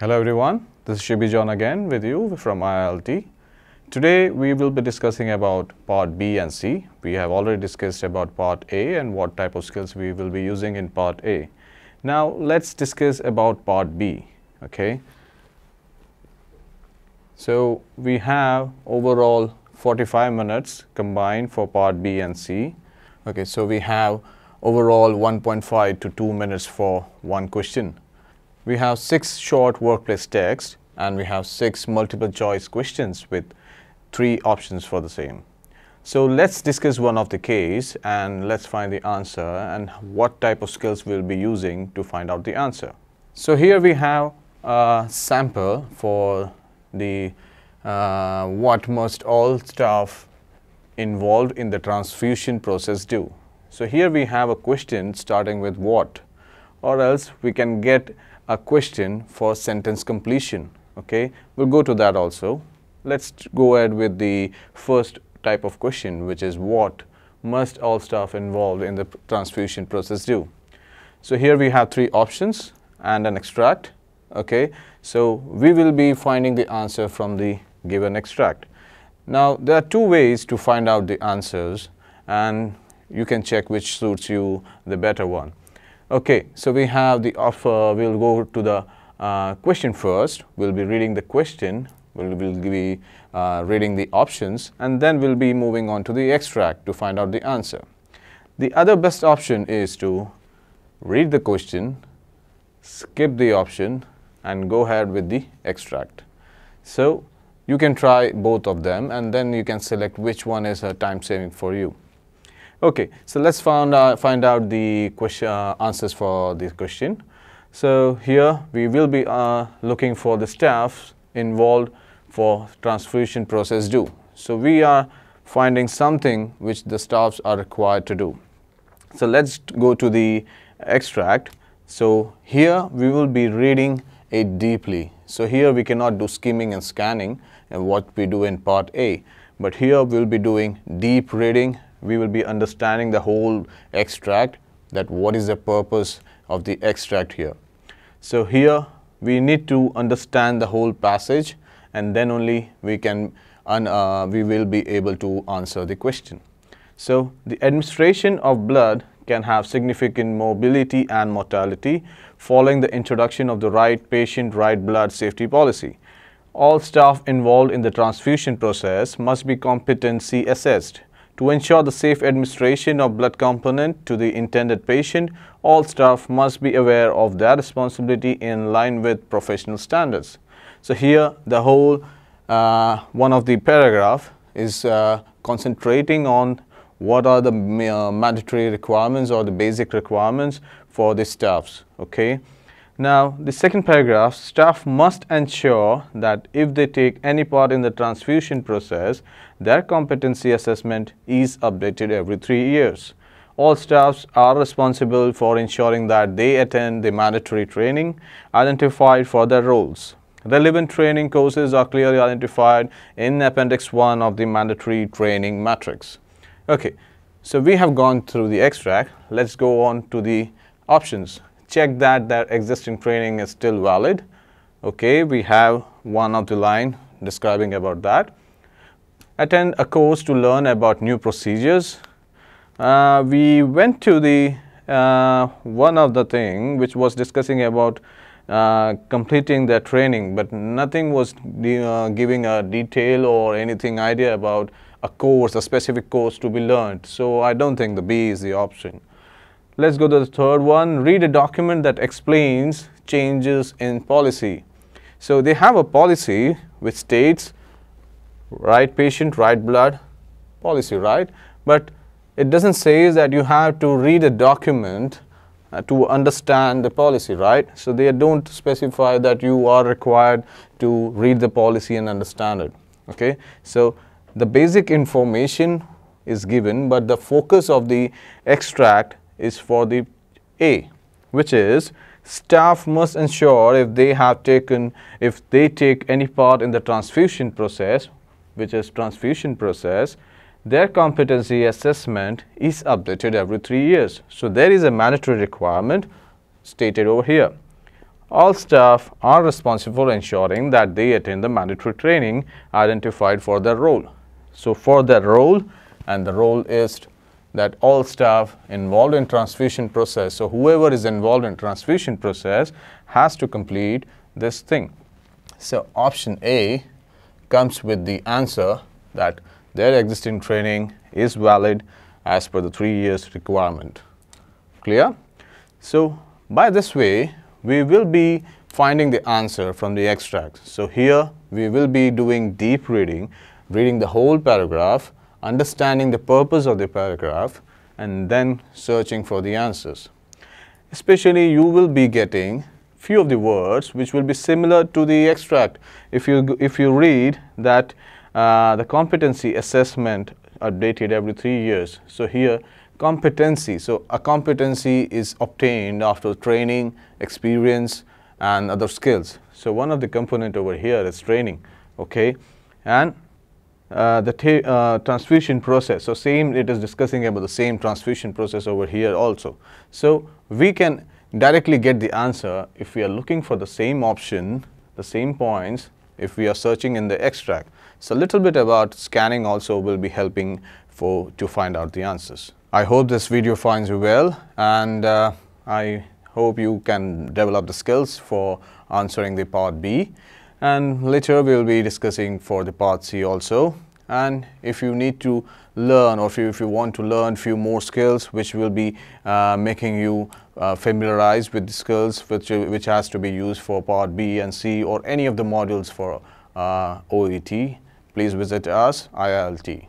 Hello everyone, this is Shibi John again with you from ILT. Today we will be discussing about part B and C. We have already discussed about part A and what type of skills we will be using in part A. Now let's discuss about part B, okay. So we have overall 45 minutes combined for part B and C. Okay, so we have overall 1.5 to 2 minutes for one question we have six short workplace text and we have six multiple choice questions with three options for the same. So let's discuss one of the case and let's find the answer and what type of skills we'll be using to find out the answer. So here we have a sample for the uh, what must all staff involved in the transfusion process do. So here we have a question starting with what or else we can get a question for sentence completion. Okay, we'll go to that also. Let's go ahead with the first type of question, which is what must all staff involved in the transfusion process do? So here we have three options and an extract. Okay, so we will be finding the answer from the given extract. Now there are two ways to find out the answers and you can check which suits you the better one. Okay, so we have the offer, we will go to the uh, question first, we will be reading the question, we will be uh, reading the options and then we will be moving on to the extract to find out the answer. The other best option is to read the question, skip the option and go ahead with the extract. So, you can try both of them and then you can select which one is a time saving for you. Okay, so let's find out, uh, find out the question, uh, answers for this question. So here we will be uh, looking for the staff involved for transfusion process Do So we are finding something which the staffs are required to do. So let's go to the extract. So here we will be reading it deeply. So here we cannot do skimming and scanning and uh, what we do in part A, but here we'll be doing deep reading we will be understanding the whole extract that what is the purpose of the extract here. So here we need to understand the whole passage and then only we can uh, we will be able to answer the question. So the administration of blood can have significant morbidity and mortality following the introduction of the right patient right blood safety policy. All staff involved in the transfusion process must be competency assessed to ensure the safe administration of blood component to the intended patient, all staff must be aware of their responsibility in line with professional standards. So here the whole uh, one of the paragraph is uh, concentrating on what are the uh, mandatory requirements or the basic requirements for the staffs, okay? Now, the second paragraph, staff must ensure that if they take any part in the transfusion process, their competency assessment is updated every three years. All staffs are responsible for ensuring that they attend the mandatory training identified for their roles. Relevant training courses are clearly identified in Appendix 1 of the mandatory training matrix. Okay, so we have gone through the extract. Let's go on to the options check that their existing training is still valid. Okay, we have one of the line describing about that. Attend a course to learn about new procedures. Uh, we went to the uh, one of the thing which was discussing about uh, completing their training, but nothing was uh, giving a detail or anything idea about a course, a specific course to be learned. So I don't think the B is the option. Let's go to the third one. Read a document that explains changes in policy. So they have a policy which states right patient, right blood policy, right? But it doesn't say that you have to read a document uh, to understand the policy, right? So they don't specify that you are required to read the policy and understand it, okay? So the basic information is given, but the focus of the extract is for the A, which is staff must ensure if they have taken, if they take any part in the transfusion process, which is transfusion process, their competency assessment is updated every three years. So there is a mandatory requirement stated over here. All staff are responsible for ensuring that they attend the mandatory training identified for their role. So for their role and the role is that all staff involved in transfusion process, so whoever is involved in transfusion process has to complete this thing. So option A comes with the answer that their existing training is valid as per the three years requirement. Clear? So by this way, we will be finding the answer from the extract. So here we will be doing deep reading, reading the whole paragraph understanding the purpose of the paragraph and then searching for the answers. Especially you will be getting few of the words which will be similar to the extract. If you, if you read that uh, the competency assessment updated every three years. So here competency, so a competency is obtained after training, experience and other skills. So one of the component over here is training, okay, and uh, the uh, transfusion process. So same it is discussing about the same transfusion process over here also. So we can directly get the answer if we are looking for the same option, the same points if we are searching in the extract. So little bit about scanning also will be helping for to find out the answers. I hope this video finds you well and uh, I hope you can develop the skills for answering the part B and later we will be discussing for the part C also and if you need to learn or if you, if you want to learn few more skills which will be uh, making you uh, familiarized with the skills which, which has to be used for part B and C or any of the modules for uh, OET, please visit us IILT.